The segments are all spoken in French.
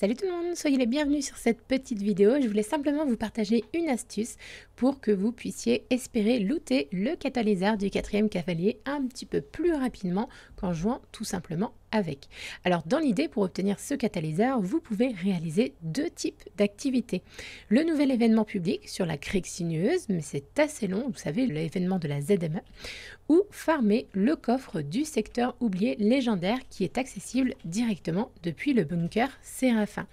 Salut tout le monde, soyez les bienvenus sur cette petite vidéo. Je voulais simplement vous partager une astuce pour que vous puissiez espérer looter le catalyseur du quatrième cavalier un petit peu plus rapidement qu'en jouant tout simplement avec. Alors dans l'idée, pour obtenir ce catalyseur, vous pouvez réaliser deux types d'activités. Le nouvel événement public sur la crique sinueuse, mais c'est assez long, vous savez, l'événement de la ZME, ou farmer le coffre du secteur oublié légendaire qui est accessible directement depuis le bunker Séraphin.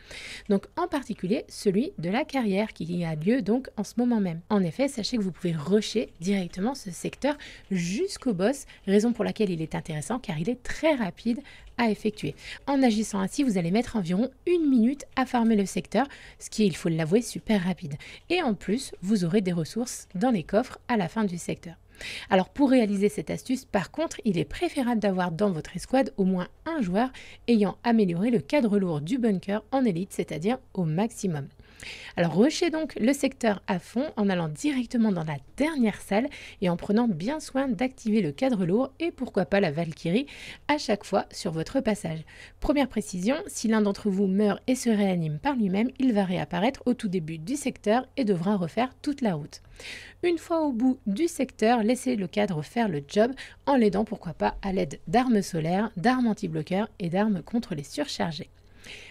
Donc en particulier celui de la carrière qui a lieu donc en ce moment même. En effet, sachez que vous pouvez rusher directement ce secteur jusqu'au boss, raison pour laquelle il est intéressant car il est très rapide effectuer. En agissant ainsi, vous allez mettre environ une minute à farmer le secteur, ce qui il faut l'avouer, super rapide. Et en plus, vous aurez des ressources dans les coffres à la fin du secteur. Alors pour réaliser cette astuce, par contre, il est préférable d'avoir dans votre escouade au moins un joueur ayant amélioré le cadre lourd du bunker en élite, c'est-à-dire au maximum. Alors rushez donc le secteur à fond en allant directement dans la dernière salle et en prenant bien soin d'activer le cadre lourd et pourquoi pas la Valkyrie à chaque fois sur votre passage. Première précision, si l'un d'entre vous meurt et se réanime par lui-même, il va réapparaître au tout début du secteur et devra refaire toute la route. Une fois au bout du secteur, laissez le cadre faire le job en l'aidant pourquoi pas à l'aide d'armes solaires, d'armes anti-bloqueurs et d'armes contre les surchargés.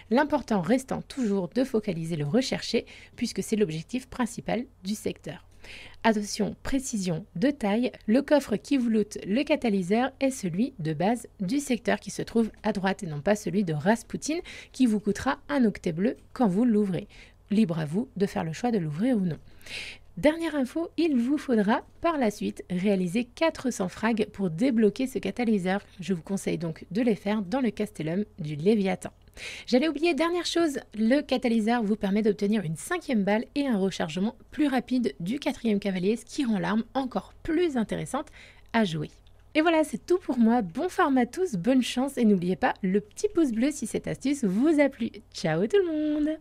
L'important restant toujours de focaliser le recherché puisque c'est l'objectif principal du secteur. Attention, précision de taille, le coffre qui vous loot le catalyseur est celui de base du secteur qui se trouve à droite et non pas celui de Rasputin qui vous coûtera un octet bleu quand vous l'ouvrez. Libre à vous de faire le choix de l'ouvrir ou non. Dernière info, il vous faudra par la suite réaliser 400 frags pour débloquer ce catalyseur. Je vous conseille donc de les faire dans le castellum du Léviathan. J'allais oublier, dernière chose, le catalyseur vous permet d'obtenir une cinquième balle et un rechargement plus rapide du quatrième cavalier, ce qui rend l'arme encore plus intéressante à jouer. Et voilà, c'est tout pour moi. Bon format à tous, bonne chance et n'oubliez pas le petit pouce bleu si cette astuce vous a plu. Ciao tout le monde